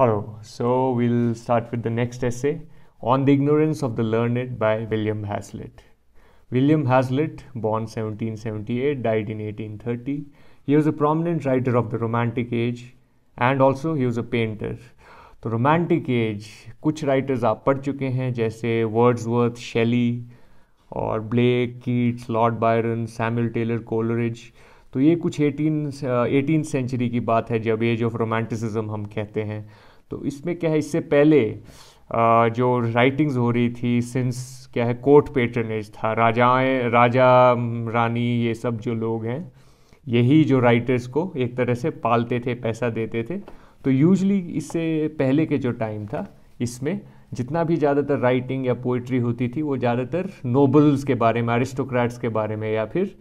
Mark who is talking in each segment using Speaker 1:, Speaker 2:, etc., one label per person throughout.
Speaker 1: Hello, so we'll start with the next essay on the ignorance of the learned by William Hazlitt. William Hazlitt, born 1778, died in 1830. He was a prominent writer of the Romantic Age and also he was a painter. तो romantic age कुछ writers आप पढ़ चुके हैं जैसे Wordsworth Shelley और Blake Keats Lord Byron Samuel Taylor Coleridge तो ये कुछ एटीन एटीन सेंचुरी की बात है जब एज ऑफ रोमांटिसिज्म हम कहते हैं तो इसमें क्या है इससे पहले जो राइटिंग्स हो रही थी सिंस क्या है कोर्ट पेटर्नेज था राजाएं राजा रानी ये सब जो लोग हैं यही जो राइटर्स को एक तरह से पालते थे पैसा देते थे तो यूजली इससे पहले के जो टाइम था इसमें जितना भी ज़्यादातर राइटिंग या पोइट्री होती थी वो ज़्यादातर नोबल्स के बारे में अरिस्टोक्रैट्स के बारे में या फिर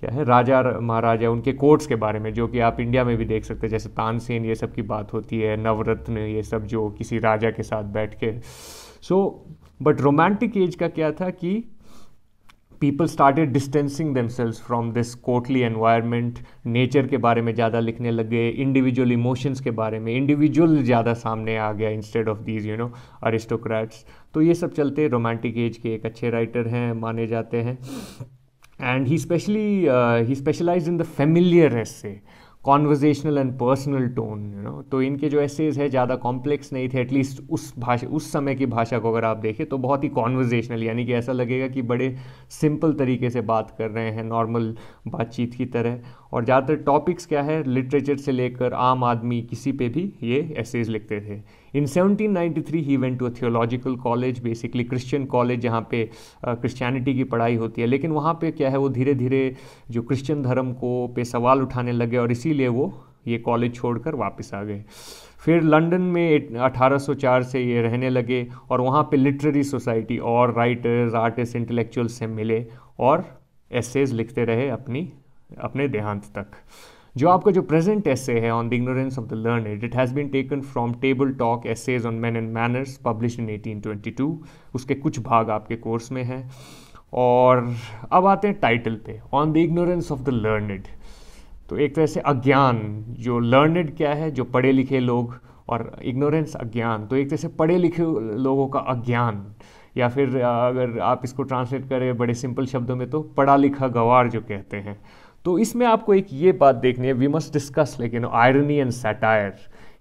Speaker 1: क्या है राजा महाराजा उनके कोर्ट्स के बारे में जो कि आप इंडिया में भी देख सकते हैं जैसे तानसेन ये सब की बात होती है नवरत्न ये सब जो किसी राजा के साथ बैठ के सो बट रोमांटिक एज का क्या था कि people started distancing themselves from this courtly environment nature के बारे में ज़्यादा लिखने लग गए इंडिविजुअल इमोशंस के बारे में इंडिविजुअल ज़्यादा सामने आ गया instead of these you know aristocrats तो ये सब चलते रोमांटिक एज के एक अच्छे राइटर हैं माने जाते हैं and he specially he specialize in the the familiar conversational and personal tone you know तो इनके जो एसेज है ज़्यादा कॉम्प्लेक्स नहीं थे एटलीस्ट उस भाषा उस समय की भाषा को अगर आप देखें तो बहुत ही कॉन्वर्जेशनल यानी कि ऐसा लगेगा कि बड़े सिंपल तरीके से बात कर रहे हैं नॉर्मल बातचीत की तरह और ज़्यादातर टॉपिक्स क्या है लिटरेचर से लेकर आम आदमी किसी पे भी ये एसेज लिखते थे in 1793 he went to a theological college basically Christian college जहाँ पे क्रिश्चियनिटी की पढ़ाई होती है लेकिन वहाँ पे क्या है वो धीरे धीरे जो क्रिश्चियन धर्म को पे सवाल उठाने लगे और इसीलिए वो ये कॉलेज छोड़कर वापस आ गए फिर लंदन में 1804 से ये रहने लगे और वहाँ पे लिटरेरी सोसाइटी और राइटर्स आर्टिस्ट इंटलेक्चुअल्स से मिले और एसेज लिखते रहे अपनी अपने देहांत तक जो आपका जो प्रेजेंट एसे है on the ignorance of the learned it has been taken from table talk essays on man and manners publish in 1822 उसके कुछ भाग आपके कोर्स में हैं और अब आते हैं टाइटल पे on the ignorance of the learn तो एक तरह से अज्ञान जो लर्न क्या है जो पढ़े लिखे लोग और इग्नोरेंस अज्ञान तो एक तरह से पढ़े लिखे लोगों का अज्ञान या फिर अगर आप इसको ट्रांसलेट करें बड़े सिंपल शब्दों में तो पढ़ा लिखा गवार जो कहते हैं तो इसमें आपको एक ये बात देखनी है वी मस्ट डिस्कस लेकिन you know irony and satire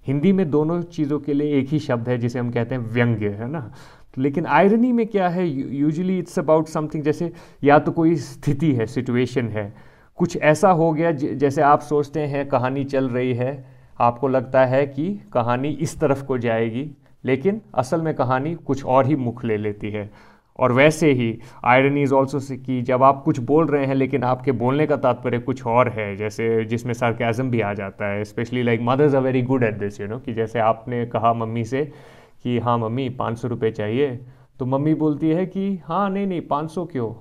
Speaker 1: Hindi में दोनों चीज़ों के लिए एक ही शब्द है जिसे हम कहते हैं व्यंग्य है ना तो लेकिन आयरनी में क्या है यूजली इट्स अबाउट समथिंग जैसे या तो कोई स्थिति है सिचुएशन है कुछ ऐसा हो गया जैसे आप सोचते हैं कहानी चल रही है आपको लगता है कि कहानी इस तरफ को जाएगी लेकिन असल में कहानी कुछ और ही मुख ले लेती है और वैसे ही आयरन इज़ ऑल्सो से कि जब आप कुछ बोल रहे हैं लेकिन आपके बोलने का तात्पर्य कुछ और है जैसे जिसमें सार्केज़म भी आ जाता है specially like mothers are very good at this you know कि जैसे आपने कहा मम्मी से कि हाँ मम्मी पाँच सौ रुपये चाहिए तो मम्मी बोलती है कि हाँ नहीं नहीं पाँच सौ क्यों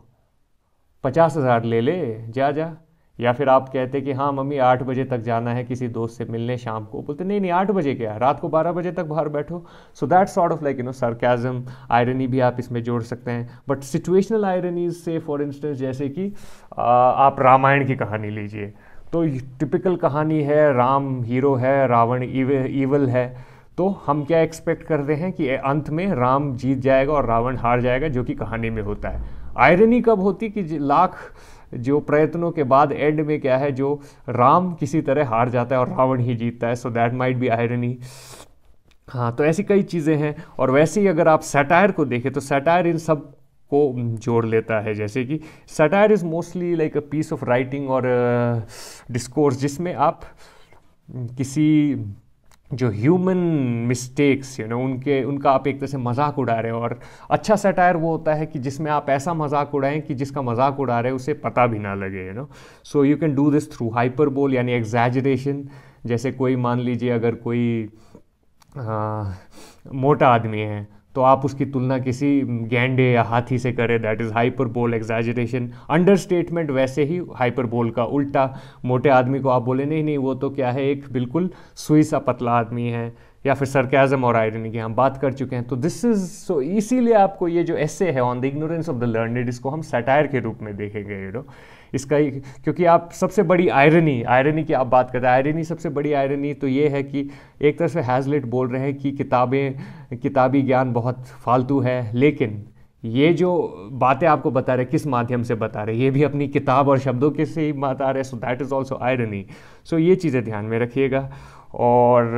Speaker 1: पचास हज़ार ले ले जा जा या फिर आप कहते कि हाँ मम्मी आठ बजे तक जाना है किसी दोस्त से मिलने शाम को बोलते नहीं नहीं आठ बजे क्या रात को बारह बजे तक बाहर बैठो so that sort of like you know sarcasm irony भी आप इसमें जोड़ सकते हैं बट सिचुएशनल आयरनीज से फॉर इंस्टेंस जैसे कि आप रामायण की कहानी लीजिए तो टिपिकल कहानी है राम हीरो है रावण ईवल है तो हम क्या एक्सपेक्ट करते हैं कि अंत में राम जीत जाएगा और रावण हार जाएगा जो कि कहानी में होता है आयरनी कब होती कि लाख जो प्रयत्नों के बाद एंड में क्या है जो राम किसी तरह हार जाता है और रावण ही जीतता है so that might be irony हाँ तो ऐसी कई चीज़ें हैं और वैसे ही अगर आप सेटायर को देखें तो सेटायर इन सब को जोड़ लेता है जैसे कि satire is mostly like a piece of writing और डिस्कोर्स जिसमें आप किसी जो ह्यूमन मिस्टेक्स यू नो उनके उनका आप एक तरह से मजाक उड़ा रहे हो और अच्छा सटायर वो होता है कि जिसमें आप ऐसा मजाक उड़ाएं कि जिसका मजाक उड़ा रहे उसे पता भी ना लगे you know so you can do this through hyperbole यानी एग्जैजरेशन जैसे कोई मान लीजिए अगर कोई आ, हाँ, मोटा आदमी है तो आप उसकी तुलना किसी गेंडे या हाथी से करें that is hyperbole exaggeration understatement वैसे ही हाइपर बोल का उल्टा मोटे आदमी को आप बोले नहीं नहीं वो तो क्या है एक बिल्कुल सुई सा पतला आदमी है या फिर सरकैज़म और आयरनी की हम बात कर चुके हैं तो दिस इज़ सो इसीलिए आपको ये जो ऐसे है on the ignorance of the learned इसको हम सटायर के रूप में देखेंगे यू नो इसका ही क्योंकि आप सबसे बड़ी आयरनी आयरनी की आप बात करते हैं आयरनी सबसे बड़ी आयरनी तो ये है कि एक तरह से हैजलेट बोल रहे हैं कि किताबें किताबी ज्ञान बहुत फालतू है लेकिन ये जो बातें आपको बता रहे किस माध्यम से बता रहे ये भी अपनी किताब और शब्दों के से ही बता रहे so that is also irony so ये चीज़ें ध्यान में रखिएगा और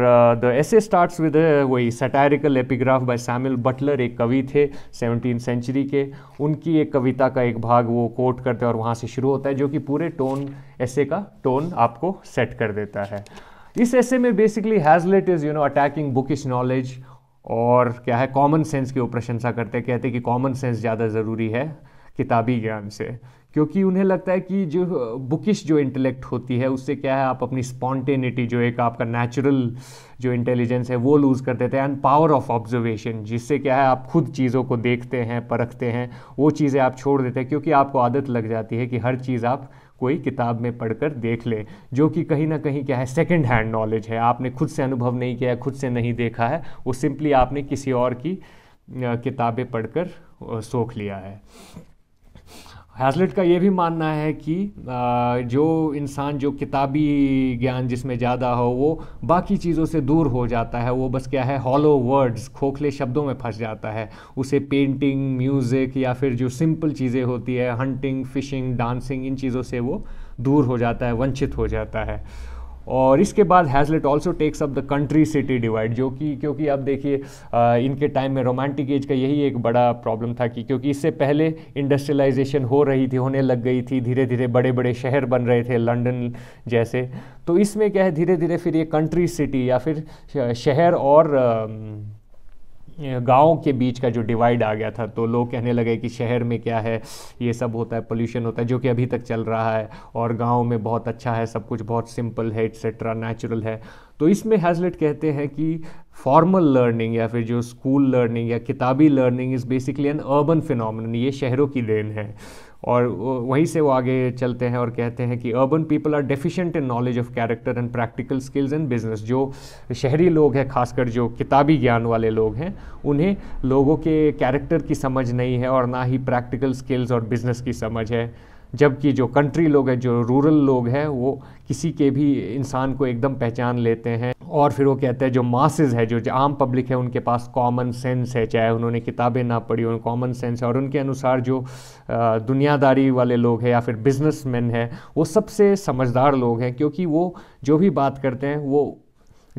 Speaker 1: द ए स्टार्ट्स विद वही satirical epigraph by Samuel Butler एक कवि थे सेवनटीन सेंचुरी के उनकी एक कविता का एक भाग वो कोट करते हैं और वहाँ से शुरू होता है जो कि पूरे टोन ऐसे का टोन आपको सेट कर देता है इस ऐसे में basically Hazlitt is you know attacking bookish knowledge और क्या है कॉमन सेंस की वो प्रशंसा करते हैं कहते हैं कि कॉमन सेंस ज़्यादा ज़रूरी है किताबी ज्ञान से क्योंकि उन्हें लगता है कि जो बुकिश जो इंटेलेक्ट होती है उससे क्या है आप अपनी स्पॉन्टेनिटी जो एक आपका नेचुरल जो इंटेलिजेंस है वो लूज़ कर देते हैं एंड पावर ऑफ ऑब्जर्वेशन जिससे क्या है आप खुद चीज़ों को देखते हैं परखते हैं वो चीज़ें आप छोड़ देते हैं क्योंकि आपको आदत लग जाती है कि हर चीज़ आप कोई किताब में पढ़कर देख ले जो कि कहीं ना कहीं क्या है सेकंड हैंड नॉलेज है आपने खुद से अनुभव नहीं किया खुद से नहीं देखा है वो सिंपली आपने किसी और की किताबें पढ़कर सोख लिया है हैजलेट का ये भी मानना है कि जो इंसान जो किताबी ज्ञान जिसमें ज़्यादा हो वो बाकी चीज़ों से दूर हो जाता है वो बस क्या है हॉलो वर्ड्स खोखले शब्दों में फंस जाता है उसे पेंटिंग म्यूज़िक या फिर जो सिंपल चीज़ें होती है हंटिंग फिशिंग डांसिंग इन चीज़ों से वो दूर हो जाता है वंचित हो जाता है और इसके बाद Hazlitt also takes up the country city divide जो कि क्योंकि आप देखिए इनके टाइम में रोमांटिक एज का यही एक बड़ा प्रॉब्लम था कि क्योंकि इससे पहले इंडस्ट्रियलाइजेशन हो रही थी होने लग गई थी धीरे धीरे बड़े बड़े शहर बन रहे थे लंदन जैसे तो इसमें क्या है धीरे धीरे फिर ये कंट्री सिटी या फिर शहर और आ, गाँव के बीच का जो डिवाइड आ गया था तो लोग कहने लगे कि शहर में क्या है ये सब होता है पोल्यूशन होता है जो कि अभी तक चल रहा है और गाँव में बहुत अच्छा है सब कुछ बहुत सिंपल है एट्सेट्रा नेचुरल है तो इसमें हैजलेट कहते हैं कि फॉर्मल लर्निंग या फिर जो स्कूल लर्निंग या किताबी learning is basically an urban phenomenon ये शहरों की देन है और वहीं से वो आगे चलते हैं और कहते हैं कि urban people are deficient in knowledge of character and practical skills and business जो शहरी लोग हैं खासकर जो किताबी ज्ञान वाले लोग हैं उन्हें लोगों के कैरेक्टर की समझ नहीं है और ना ही प्रैक्टिकल स्किल्स और बिजनेस की समझ है जबकि जो कंट्री लोग हैं जो रूरल लोग हैं वो किसी के भी इंसान को एकदम पहचान लेते हैं और फिर वो कहते हैं जो मासज़ है जो, आम पब्लिक है उनके पास कॉमन सेंस है चाहे उन्होंने किताबें ना पढ़ी उन कॉमन सेंस है और उनके अनुसार जो दुनियादारी वाले लोग हैं या फिर बिजनेसमैन हैं वो सबसे समझदार लोग हैं क्योंकि वो जो भी बात करते हैं वो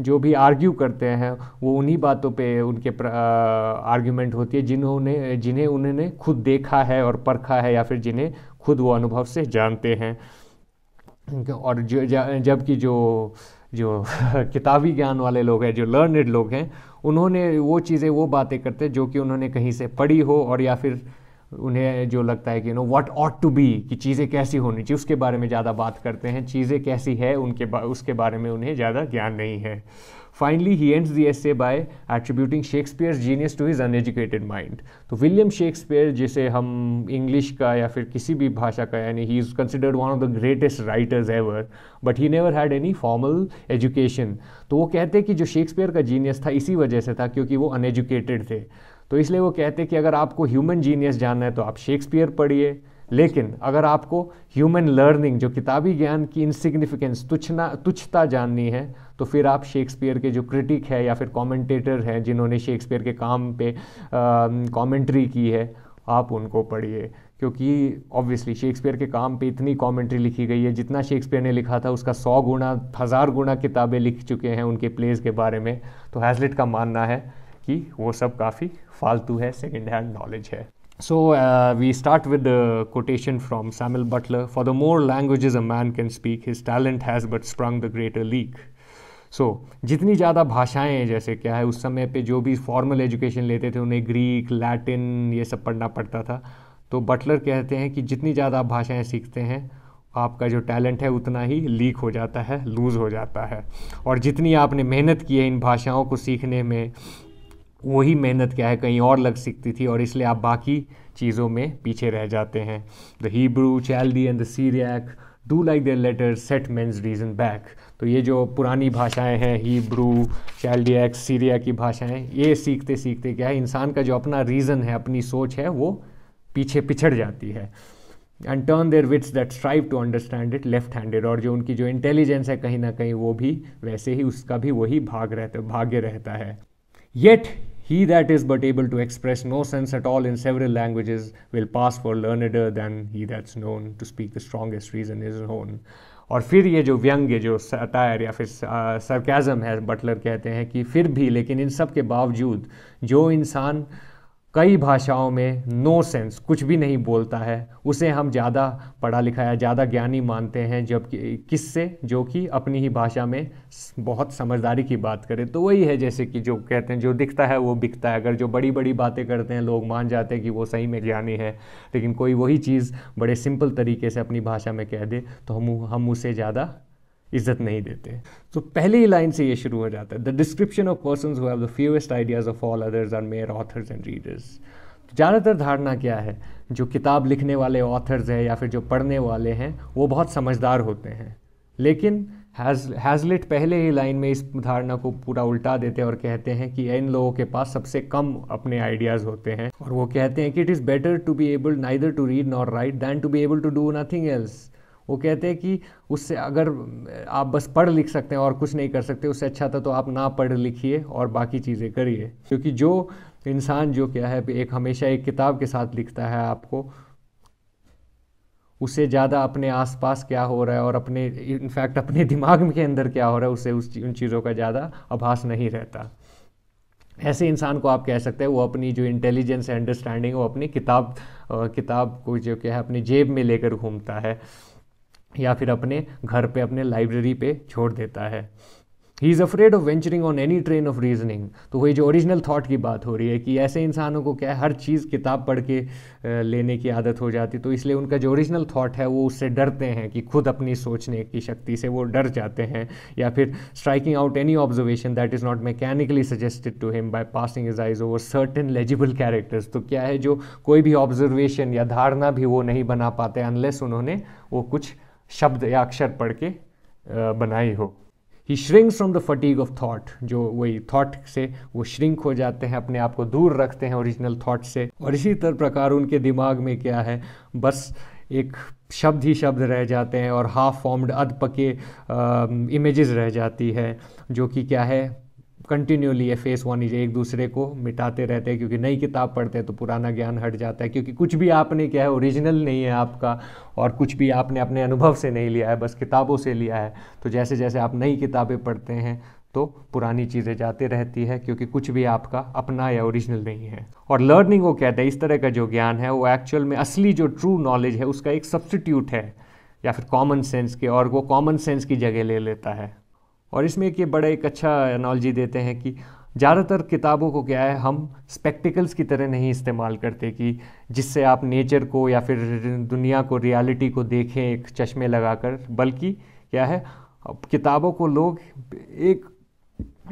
Speaker 1: जो भी आर्ग्यू करते हैं वो उन्हीं बातों पे उनके आर्ग्यूमेंट होती है जिन्होंने जिन्हें उन्होंने खुद देखा है और परखा है या फिर जिन्हें खुद वो अनुभव से जानते हैं और जबकि जो जो किताबी ज्ञान वाले लोग हैं जो लर्नड लोग हैं उन्होंने वो चीज़ें वो बातें करते हैं जो कि उन्होंने कहीं से पढ़ी हो और या फिर उन्हें जो लगता है कि you know what ought to be कि चीज़ें कैसी होनी चाहिए उसके बारे में ज़्यादा बात करते हैं चीज़ें कैसी है उनके बा, उसके बारे में उन्हें ज़्यादा ज्ञान नहीं है finally he ends the essay by attributing Shakespeare genius to his uneducated mind तो विलियम शेक्सपियर जिसे हम इंग्लिश का या फिर किसी भी भाषा का यानी he is considered one of the greatest writers ever but he never had any formal education तो वो कहते हैं कि जो शेक्सपियर का जीनियस था इसी वजह से था क्योंकि वो अनएजुकेटेड थे तो इसलिए वो कहते हैं कि अगर आपको ह्यूमन जीनियस जानना है तो आप शेक्सपियर पढ़िए लेकिन अगर आपको ह्यूमन लर्निंग जो किताबी ज्ञान की इनसिग्निफिकेंस तुच्छना तुच्छता जाननी है तो फिर आप शेक्सपियर के जो क्रिटिक है या फिर कमेंटेटर हैं जिन्होंने शेक्सपियर के काम पे कमेंट्री की है आप उनको पढ़िए क्योंकि ऑब्वियसली शेक्सपियर के काम पे इतनी कमेंट्री लिखी गई है जितना शेक्सपियर ने लिखा था उसका सौ गुणा हज़ार गुणा किताबें लिख चुके हैं उनके प्लेस के बारे में तो हैजलिट का मानना है कि वो सब काफ़ी फालतू है सेकेंड हैंड नॉलेज है so we start with quotation from Samuel Butler for the more language a man can speak his talent has but has the greater leak so जितनी ज़्यादा भाषाएं हैं जैसे क्या है उस समय पे जो भी फॉर्मल एजुकेशन लेते थे उन्हें ग्रीक लैटिन ये सब पढ़ना पड़ता था तो बटलर कहते हैं कि जितनी ज़्यादा आप भाषाएँ सीखते हैं आपका जो टैलेंट है उतना ही लीक हो जाता है लूज़ हो जाता है और जितनी आपने मेहनत की है इन भाषाओं को सीखने में वही मेहनत क्या है कहीं और लग सकती थी और इसलिए आप बाकी चीज़ों में पीछे रह जाते हैं the Hebrew Chaldee and the Syriac do like their letter set men's reason back तो ये जो पुरानी भाषाएं हैं हीब्रू चैल्डियक सीरिया की भाषाएं ये सीखते सीखते क्या है इंसान का जो अपना रीज़न है अपनी सोच है वो पीछे पिछड़ जाती है and turn their wits that strive to understand it left handed और जो उनकी जो इंटेलिजेंस है कहीं ना कहीं वो भी वैसे ही उसका भी वही भाग रहता भाग्य रहता है yet He that is but able to express no sense at all in several languages will pass for learneder than he that's known to speak the strongest reason his own. और फिर ये जो व्यंग्य जो सटायर या फिर sarcasm है Buttler कहते हैं कि फिर भी लेकिन इन सब के बावजूद जो इंसान कई भाषाओं में नो सेंस कुछ भी नहीं बोलता है उसे हम ज़्यादा पढ़ा लिखा या ज़्यादा ज्ञानी मानते हैं जबकि किससे जो कि अपनी ही भाषा में बहुत समझदारी की बात करें तो वही है जैसे कि जो कहते हैं जो दिखता है वो बिकता है अगर जो बड़ी बड़ी बातें करते हैं लोग मान जाते हैं कि वो सही में ज्ञानी है लेकिन कोई वही चीज़ बड़े सिंपल तरीके से अपनी भाषा में कह दे तो हम हम उसे ज़्यादा इज्जत नहीं देते तो पहले ही लाइन से ये शुरू हो जाता है the description of person have the fewest ideas of all others are mere authors and readers ज़्यादातर धारणा क्या है जो किताब लिखने वाले ऑथर्स हैं या फिर जो पढ़ने वाले हैं वो बहुत समझदार होते हैं लेकिन हैजलिट पहले ही लाइन में इस धारणा को पूरा उल्टा देते हैं और कहते हैं कि इन लोगों के पास सबसे कम अपने आइडियाज़ होते हैं और वो कहते हैं कि it is better to be able neither to read nor write than to be able to do nothing else वो कहते हैं कि उससे अगर आप बस पढ़ लिख सकते हैं और कुछ नहीं कर सकते उससे अच्छा था तो आप ना पढ़ लिखिए और बाकी चीज़ें करिए क्योंकि जो इंसान जो क्या है एक हमेशा एक किताब के साथ लिखता है आपको उससे ज़्यादा अपने आसपास क्या हो रहा है और अपने इनफैक्ट अपने दिमाग के अंदर क्या हो रहा है उससे उस उन चीज़ों का ज़्यादा आभास नहीं रहता ऐसे इंसान को आप कह सकते हैं वो अपनी जो इंटेलिजेंस है अंडरस्टैंडिंग वो अपनी किताब किताब को जो क्या है अपनी जेब में लेकर घूमता है या फिर अपने घर पे अपने लाइब्रेरी पे छोड़ देता है he is afraid of venturing on any train of reasoning तो वही जो ओरिजिनल थाट की बात हो रही है कि ऐसे इंसानों को क्या है हर चीज़ किताब पढ़ के लेने की आदत हो जाती तो इसलिए उनका जो ओरिजिनल थाट है वो उससे डरते हैं कि खुद अपनी सोचने की शक्ति से वो डर जाते हैं या फिर striking out any observation that is not mechanically suggested to him by passing his eyes over certain legible characters तो क्या है जो कोई भी ऑब्जर्वेशन या धारणा भी वो नहीं बना पाते अनलेस उन्होंने वो कुछ शब्द या अक्षर पढ़ के बनाई हो he shrinks from the fatigue of thought जो वही थॉट से वो श्रिंक हो जाते हैं अपने आप को दूर रखते हैं ओरिजिनल थॉट से और इसी तरह प्रकार उनके दिमाग में क्या है बस एक शब्द ही शब्द रह जाते हैं और हाफ फॉर्म्ड अध पके इमेजेस रह जाती है जो कि क्या है कंटिन्यूली ये फेस वन इज एक दूसरे को मिटाते रहते हैं क्योंकि नई किताब पढ़ते हैं तो पुराना ज्ञान हट जाता है क्योंकि कुछ भी आपने क्या है ओरिजिनल नहीं है आपका और कुछ भी आपने अपने अनुभव से नहीं लिया है बस किताबों से लिया है तो जैसे जैसे आप नई किताबें पढ़ते हैं तो पुरानी चीज़ें जाती रहती है क्योंकि कुछ भी आपका अपना या ओरिजिनल नहीं है और लर्निंग वो कहते हैं इस तरह का जो ज्ञान है वो एक्चुअल में असली जो ट्रू नॉलेज है उसका एक सब्सटीट्यूट है या फिर कॉमन सेंस के और वो कॉमन सेंस की जगह ले लेता है और इसमें एक ये बड़ा एक अच्छा एनॉलजी देते हैं कि ज़्यादातर किताबों को क्या है हम स्पेक्टिकल्स की तरह नहीं इस्तेमाल करते कि जिससे आप नेचर को या फिर दुनिया को रियलिटी को देखें एक चश्मे लगाकर बल्कि क्या है किताबों को लोग एक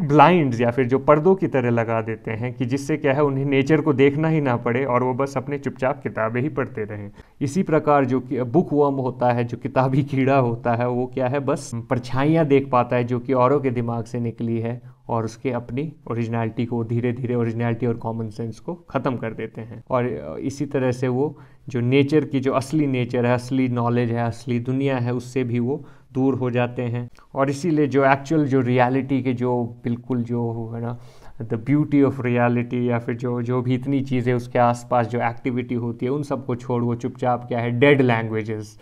Speaker 1: ब्लाइंड्स या फिर जो पर्दों की तरह लगा देते हैं कि जिससे क्या है उन्हें नेचर को देखना ही ना पड़े और वो बस अपने चुपचाप किताबें ही पढ़ते रहें इसी प्रकार जो कि बुक वर्म होता है जो किताबी कीड़ा होता है वो क्या है बस परछाइयाँ देख पाता है जो कि औरों के दिमाग से निकली है और उसके अपनी ओरिजिनलिटी को धीरे धीरे ओरिजिनलिटी और कॉमन सेंस को ख़त्म कर देते हैं और इसी तरह से वो जो नेचर की जो असली नेचर है असली नॉलेज है असली दुनिया है उससे भी वो दूर हो जाते हैं और इसीलिए जो एक्चुअल जो रियलिटी के जो बिल्कुल जो है ना द ब्यूटी ऑफ रियलिटी या फिर जो जो भी इतनी चीज़ें उसके आसपास जो एक्टिविटी होती है उन सबको छोड़ वो चुपचाप क्या है डेड लैंग्वेजेस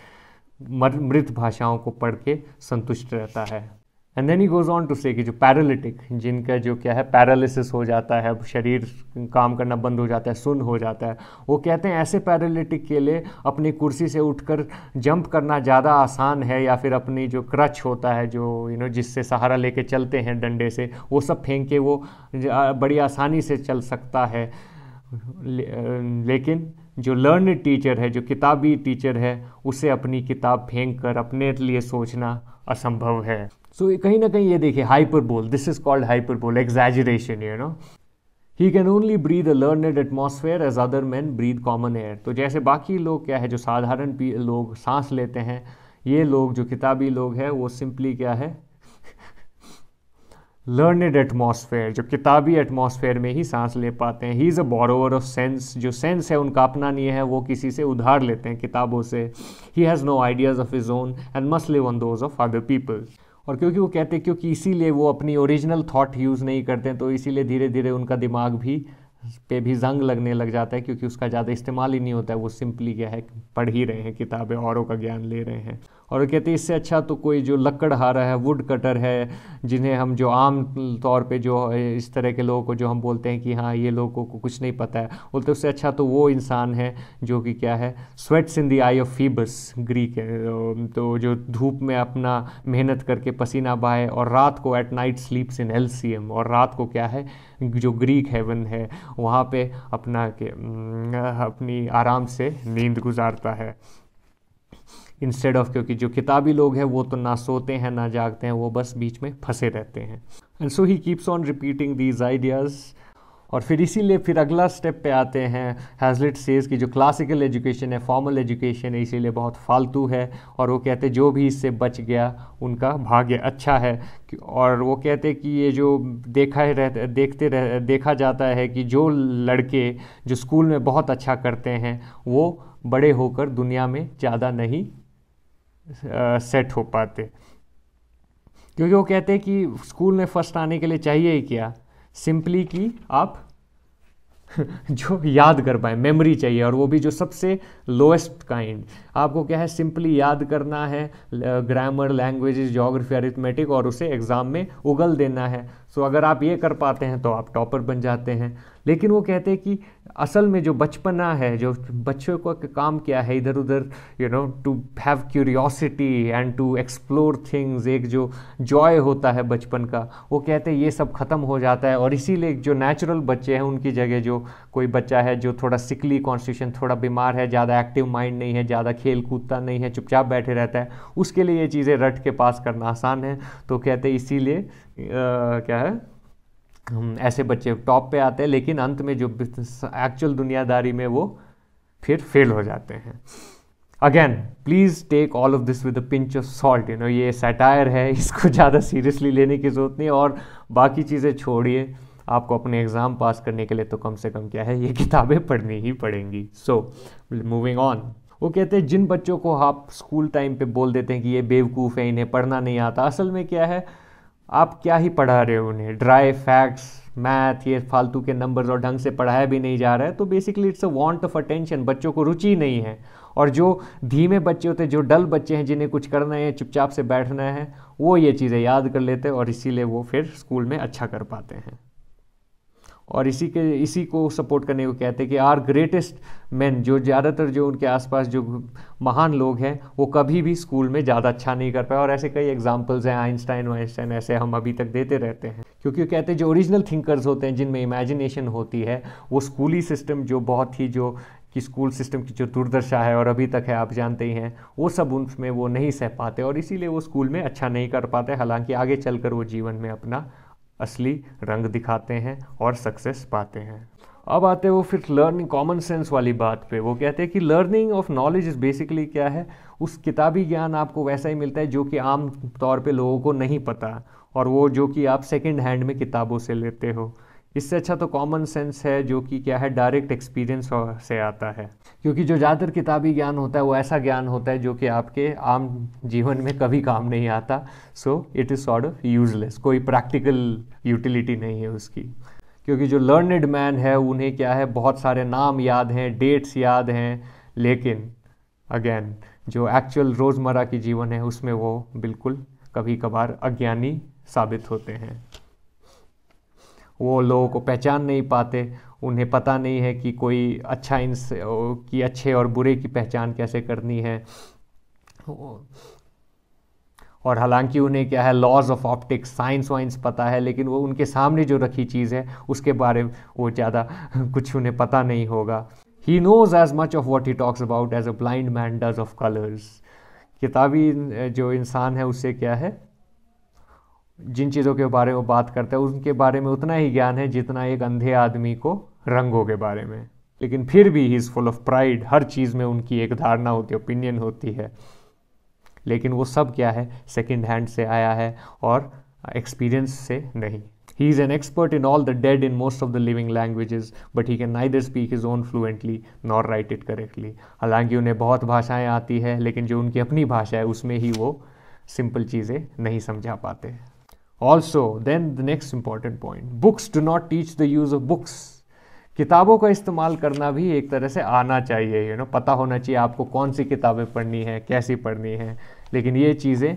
Speaker 1: मृत भाषाओं को पढ़ के संतुष्ट रहता है and then he goes on to say कि जो पैरालिटिक जिनका जो क्या है पैरालिसिस हो जाता है शरीर काम करना बंद हो जाता है सुन हो जाता है वो कहते हैं ऐसे पैरालिटिक के लिए अपनी कुर्सी से उठकर जंप करना ज़्यादा आसान है या फिर अपनी जो क्रच होता है जो यू नो जिससे सहारा लेके चलते हैं डंडे से वो सब फेंक के वो बड़ी आसानी से चल सकता है ले, लेकिन जो लर्न टीचर है जो किताबी टीचर है उसे अपनी किताब फेंक कर अपने लिए सोचना असंभव है सो कहीं ना कहीं ये देखिए hyperbole this is called hyperbole exaggeration you know he can only breathe a learned atmosphere as other men breathe common air तो जैसे बाकी लोग क्या है जो साधारण लोग सांस लेते हैं ये लोग जो किताबी लोग हैं वो सिंपली क्या है लर्नड एटमोसफेयर जो किताबी एटमोसफेयर में ही सांस ले पाते हैं he is a borrower of sense जो सेंस है उनका अपना नहीं है वो किसी से उधार लेते हैं किताबों से he has no ideas of his own and must live on those of other people's और क्योंकि वो कहते हैं क्योंकि इसीलिए वो अपनी ओरिजिनल थॉट यूज़ नहीं करते तो इसीलिए धीरे धीरे उनका दिमाग भी पे भी जंग लगने लग जाता है क्योंकि उसका ज़्यादा इस्तेमाल ही नहीं होता है वो सिंपली क्या है पढ़ ही रहे हैं किताबें औरों का ज्ञान ले रहे हैं और कहते हैं इससे अच्छा तो कोई जो लकड़हारा है वुड कटर है जिन्हें हम जो आम तौर पे जो इस तरह के लोगों को जो हम बोलते हैं कि हाँ ये लोगों को कुछ नहीं पता है बोलते उससे अच्छा तो वो इंसान है जो कि क्या है sweats in the eye of Phoebus Greek है तो जो धूप में अपना मेहनत करके पसीना बहाए और रात को एट नाइट स्लीप्स इन एल और रात को क्या है जो ग्रीक हेवन है वहाँ पे अपना के अपनी आराम से नींद गुजारता है इंस्टेड ऑफ क्योंकि जो किताबी लोग हैं वो तो ना सोते हैं ना जागते हैं वो बस बीच में फंसे रहते हैं and so he keeps on repeating these ideas और फिर इसीलिए फिर अगला स्टेप पे आते हैं हैजलिट सेज की जो क्लासिकल एजुकेशन है फॉर्मल एजुकेशन है इसीलिए बहुत फालतू है और वो कहते जो भी इससे बच गया उनका भाग्य अच्छा है और वो कहते कि ये जो देखा है रहते देखते रह देखा जाता है कि जो लड़के जो स्कूल में बहुत अच्छा करते हैं वो बड़े होकर दुनिया में ज़्यादा नहीं सेट हो पाते क्योंकि वो कहते हैं कि स्कूल में फर्स्ट आने के लिए चाहिए ही क्या सिंपली कि आप जो याद कर पाए मेमोरी चाहिए और वो भी जो सबसे लोएस्ट काइंड आपको क्या है सिंपली याद करना है ग्रामर लैंग्वेज जोग्राफी अरिथमेटिक और उसे एग्ज़ाम में उगल देना है सो so, अगर आप ये कर पाते हैं तो आप टॉपर बन जाते हैं लेकिन वो कहते हैं कि असल में जो बचपना है जो बच्चों का काम क्या है इधर उधर you know to have curiosity and to explore things एक जो जॉय होता है बचपन का वो कहते हैं ये सब ख़त्म हो जाता है और इसीलिए जो नेचुरल बच्चे हैं उनकी जगह जो कोई बच्चा है जो थोड़ा सिकली कॉन्स्टिट्यूशन थोड़ा बीमार है ज़्यादा एक्टिव माइंड नहीं है ज़्यादा खेल कूदता नहीं है चुपचाप बैठे रहता है उसके लिए ये चीज़ें रट के पास करना आसान है तो कहते हैं इसीलिए क्या है ऐसे बच्चे टॉप पे आते हैं लेकिन अंत में जो एक्चुअल दुनियादारी में वो फिर फेल हो जाते हैं again please take all of this with a pinch of salt you know ये सैटायर है इसको ज़्यादा सीरियसली लेने की ज़रूरत नहीं और बाकी चीज़ें छोड़िए आपको अपने एग्ज़ाम पास करने के लिए तो कम से कम क्या है ये किताबें पढ़नी ही पड़ेंगी सो मूविंग ऑन वो कहते हैं जिन बच्चों को आप स्कूल टाइम पे बोल देते हैं कि ये बेवकूफ़ है इन्हें पढ़ना नहीं आता असल में क्या है आप क्या ही पढ़ा रहे हो उन्हें ड्राई फैक्ट्स मैथ ये फालतू के नंबर्स और ढंग से पढ़ाया भी नहीं जा रहा है तो basically it's a want of attention बच्चों को रुचि नहीं है और जो धीमे बच्चे होते हैं जो डल बच्चे हैं जिन्हें कुछ करना है चुपचाप से बैठना है वो ये चीज़ें याद कर लेते हैं और इसीलिए वो फिर स्कूल में अच्छा कर पाते हैं और इसी के इसी को सपोर्ट करने को कहते हैं कि आर ग्रेटेस्ट मैन जो ज़्यादातर जो उनके आसपास जो महान लोग हैं वो कभी भी स्कूल में ज़्यादा अच्छा नहीं कर पाए और ऐसे कई एग्जाम्पल्स हैं आइंस्टाइन वाइंस्टाइन ऐसे हम अभी तक देते रहते हैं क्योंकि कहते हैं जो ओरिजिनल थिंकर्स होते हैं जिनमें इमेजिनेशन होती है वो स्कूली सिस्टम जो बहुत ही जो कि स्कूल सिस्टम की जो दुर्दशा है और अभी तक है आप जानते ही हैं वो सब उनमें वो नहीं सह पाते और इसीलिए वो स्कूल में अच्छा नहीं कर पाते हालांकि आगे चलकर वो जीवन में अपना असली रंग दिखाते हैं और सक्सेस पाते हैं अब आते हैं वो फिर लर्निंग कॉमन सेंस वाली बात पे वो कहते हैं कि learning of knowledge is basically क्या है उस किताबी ज्ञान आपको वैसा ही मिलता है जो कि आम तौर पे लोगों को नहीं पता और वो जो कि आप सेकंड हैंड में किताबों से लेते हो इससे अच्छा तो कॉमन सेंस है जो कि क्या है डायरेक्ट एक्सपीरियंस से आता है क्योंकि जो ज़्यादातर किताबी ज्ञान होता है वो ऐसा ज्ञान होता है जो कि आपके आम जीवन में कभी काम नहीं आता so it is sort of useless कोई प्रैक्टिकल यूटिलिटी नहीं है उसकी क्योंकि जो लर्नड मैन है उन्हें क्या है बहुत सारे नाम याद हैं डेट्स याद हैं लेकिन अगेन जो एक्चुअल रोज़मर्रा की जीवन है उसमें वो बिल्कुल कभी कभार अज्ञानी साबित होते हैं वो लोगों को पहचान नहीं पाते उन्हें पता नहीं है कि कोई अच्छा इंस कि अच्छे और बुरे की पहचान कैसे करनी है और हालांकि उन्हें क्या है लॉज ऑफ ऑप्टिक्स साइंस वाइंस पता है लेकिन वो उनके सामने जो रखी चीज़ है उसके बारे में वो ज़्यादा कुछ उन्हें पता नहीं होगा he knows as much of what he talks about as a blind man does of colours किताबी जो इंसान है उससे क्या है जिन चीज़ों के बारे में बात करता है उनके बारे में उतना ही ज्ञान है जितना एक अंधे आदमी को रंगों के बारे में लेकिन फिर भी he is full of pride हर चीज़ में उनकी एक धारणा होती है ओपिनियन होती है लेकिन वो सब क्या है सेकेंड हैंड से आया है और एक्सपीरियंस से नहीं He is an expert in all the dead in most of the living languages, but he can neither speak his own fluently nor write it correctly. हालांकि उन्हें बहुत भाषाएं आती है लेकिन जो उनकी अपनी भाषा है उसमें ही वो सिंपल चीज़ें नहीं समझा पाते also then the next important point books do not teach the use of books किताबों का इस्तेमाल करना भी एक तरह से आना चाहिए यू you नो know, पता होना चाहिए आपको कौन सी किताबें पढ़नी है कैसी पढ़नी है लेकिन ये चीज़ें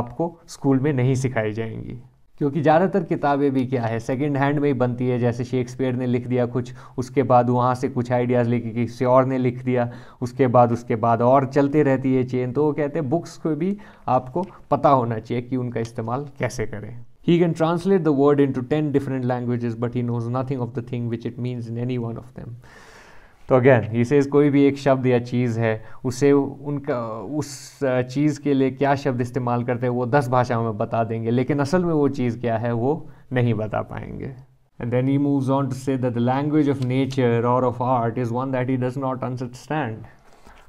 Speaker 1: आपको स्कूल में नहीं सिखाई जाएंगी क्योंकि ज़्यादातर किताबें भी क्या है सेकंड हैंड में ही बनती है जैसे शेक्सपियर ने लिख दिया कुछ उसके बाद वहाँ से कुछ आइडियाज़ लेके किसी और ने लिख दिया उसके बाद उसके बाद और चलते रहती है चेन तो वो कहते हैं बुक्स को भी आपको पता होना चाहिए कि उनका इस्तेमाल कैसे करें He can translate the word into 10 different languages, but he knows nothing of the thing which it means in any one of them. तो अगेन इसे सेज कोई भी एक शब्द या चीज़ है उसे उनका उस चीज़ के लिए क्या शब्द इस्तेमाल करते हैं वो दस भाषाओं में बता देंगे लेकिन असल में वो चीज़ क्या है वो नहीं बता पाएंगे and then he moves on to say that the language of nature or of art is one that he does not understand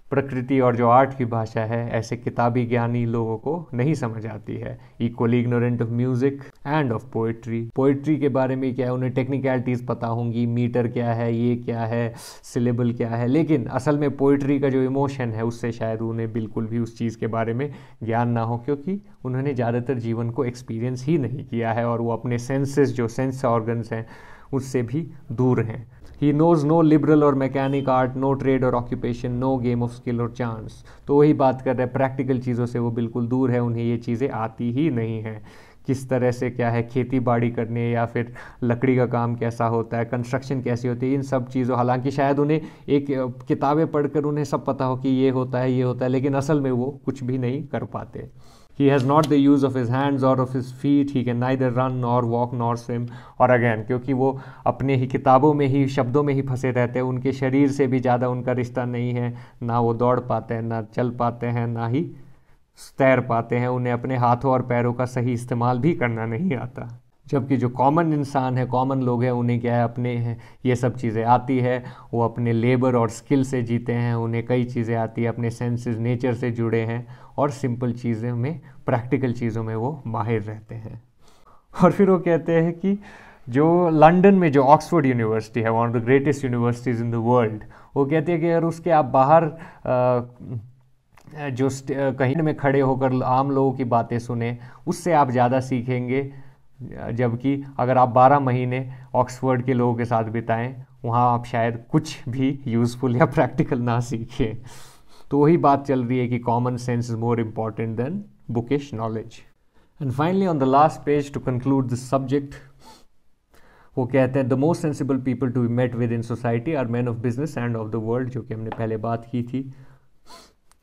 Speaker 1: प्रकृति और जो आर्ट की भाषा है ऐसे किताबी ज्ञानी लोगों को नहीं समझ आती है equally ignorant of music and of poetry poetry के बारे में क्या है उन्हें टेक्निकलिटीज़ पता होंगी मीटर क्या है ये क्या है सिलेबल क्या है लेकिन असल में पोइट्री का जो इमोशन है उससे शायद उन्हें बिल्कुल भी उस चीज़ के बारे में ज्ञान ना हो क्योंकि उन्होंने ज़्यादातर जीवन को एक्सपीरियंस ही नहीं किया है और वो अपने सेंसेस जो सेंस ऑर्गन्स हैं उससे भी दूर हैं he knows no liberal or mechanic art no trade or occupation no game of skill or chance तो वही बात कर रहे हैं प्रैक्टिकल चीज़ों से वो बिल्कुल दूर है उन्हें ये चीज़ें आती ही नहीं हैं किस तरह से क्या है खेती बाड़ी करने या फिर लकड़ी का काम कैसा होता है कंस्ट्रक्शन कैसी होती है इन सब चीज़ों हालांकि शायद उन्हें एक किताबें पढ़कर उन्हें सब पता हो कि ये होता है ये होता है लेकिन असल में वो कुछ भी नहीं कर पाते He has not the use of his hands or of his feet. He can neither run nor walk nor swim. और again क्योंकि वो अपने ही किताबों में ही शब्दों में ही फंसे रहते हैं उनके शरीर से भी ज़्यादा उनका रिश्ता नहीं है ना वो दौड़ पाते हैं ना चल पाते हैं ना ही तैर पाते हैं उन्हें अपने हाथों और पैरों का सही इस्तेमाल भी करना नहीं आता जबकि जो कॉमन इंसान है कॉमन लोग हैं उन्हें क्या है अपने हैं ये सब चीज़ें आती है वो अपने लेबर और स्किल से जीते हैं उन्हें कई चीज़ें आती है अपने सेंसेस नेचर से जुड़े हैं और सिंपल चीज़ों में प्रैक्टिकल चीज़ों में वो माहिर रहते हैं और फिर वो कहते हैं कि जो लंदन में जो ऑक्सफोर्ड यूनिवर्सिटी है one of the greatest universities in the world वो कहते हैं कि अगर उसके आप बाहर आ, जो कहीं में खड़े होकर आम लोगों की बातें सुने उससे आप ज़्यादा सीखेंगे जबकि अगर आप 12 महीने ऑक्सफोर्ड के लोगों के साथ बिताएं वहाँ आप शायद कुछ भी यूज़फुल या प्रैक्टिकल ना सीखें तो वही बात चल रही है कि common sense is more important than bookish knowledge and finally on the last page to conclude this subject वो कहते हैं the most sensible people to be met with in society are men of business and of the world जो कि हमने पहले बात की थी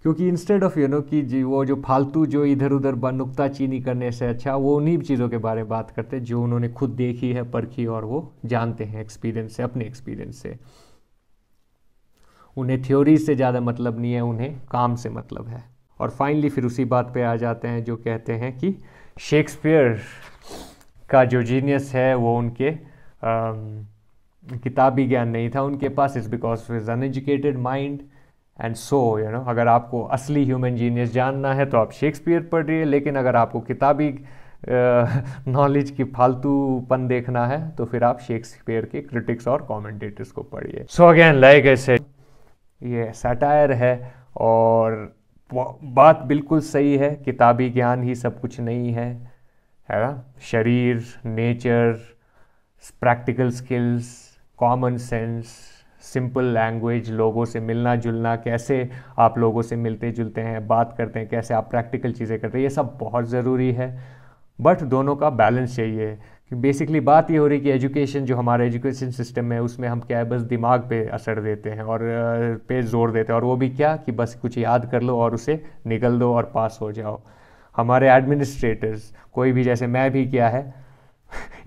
Speaker 1: क्योंकि इंस्टेड ऑफ यू नो कि जी वो जो फालतू जो इधर उधर नुकता चीनी करने से अच्छा वो उन्हीं चीज़ों के बारे में बात करते हैं जो उन्होंने खुद देखी है परखी और वो जानते हैं एक्सपीरियंस से अपने एक्सपीरियंस से उन्हें थ्योरी से ज़्यादा मतलब नहीं है उन्हें काम से मतलब है और फाइनली फिर उसी बात पे आ जाते हैं जो कहते हैं कि शेक्सपियर का जो जीनियस है वो उनके किताबी ज्ञान नहीं था उनके पास is because his uneducated mind and so you know अगर आपको असली ह्यूमन जीनियस जानना है तो आप शेक्सपियर पढ़ रही है लेकिन अगर आपको किताबी नॉलेज की फालतूपन देखना है तो फिर आप शेक्सपियर के क्रिटिक्स और कॉमेंटेटर्स को पढ़िए सो अगेन लाइक ऐसे ये सटायर है और बात बिल्कुल सही है किताबी ज्ञान ही सब कुछ नहीं है है ना शरीर nature practical skills common sense simple language लोगों से मिलना जुलना कैसे आप लोगों से मिलते जुलते हैं बात करते हैं कैसे आप प्रैक्टिकल चीज़ें करते हैं ये सब बहुत ज़रूरी है बट दोनों का बैलेंस चाहिए कि बेसिकली बात ये हो रही है कि एजुकेशन जो हमारा एजुकेशन सिस्टम है उसमें हम क्या है बस दिमाग पे असर देते हैं और पे जोर देते हैं और वो भी क्या कि बस कुछ याद कर लो और उसे निकल दो और पास हो जाओ हमारे एडमिनिस्ट्रेटर्स कोई भी जैसे मैं भी क्या है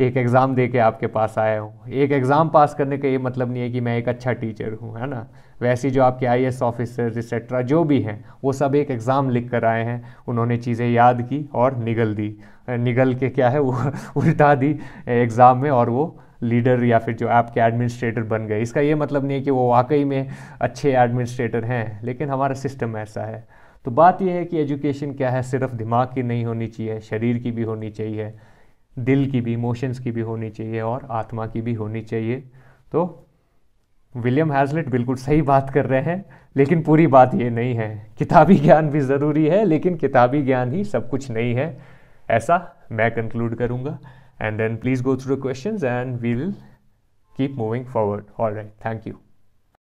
Speaker 1: एक एग्ज़ाम दे के आपके पास आया हूँ एक एग्ज़ाम पास करने का ये मतलब नहीं है कि मैं एक अच्छा टीचर हूँ है ना वैसे जो आपके आई एस ऑफिसर्स एक्सेट्रा जो भी हैं वो सब एक एग्ज़ाम लिख कर आए हैं उन्होंने चीज़ें याद की और निगल दी निगल के क्या है वो उल्टा दी एग्ज़ाम में और वो लीडर या फिर जो आपके एडमिनिस्ट्रेटर बन गए इसका ये मतलब नहीं है कि वो वाकई में अच्छे एडमिनिस्ट्रेटर हैं लेकिन हमारा सिस्टम ऐसा है तो बात यह है कि एजुकेशन क्या है सिर्फ दिमाग की नहीं होनी चाहिए शरीर की भी होनी चाहिए दिल की भी इमोशंस की भी होनी चाहिए और आत्मा की भी होनी चाहिए तो विलियम हैजलेट बिल्कुल सही बात कर रहे हैं लेकिन पूरी बात ये नहीं है किताबी ज्ञान भी ज़रूरी है लेकिन किताबी ज्ञान ही सब कुछ नहीं है ऐसा मैं कंक्लूड करूँगा and then please go through the question and we will keep moving forward all right thank you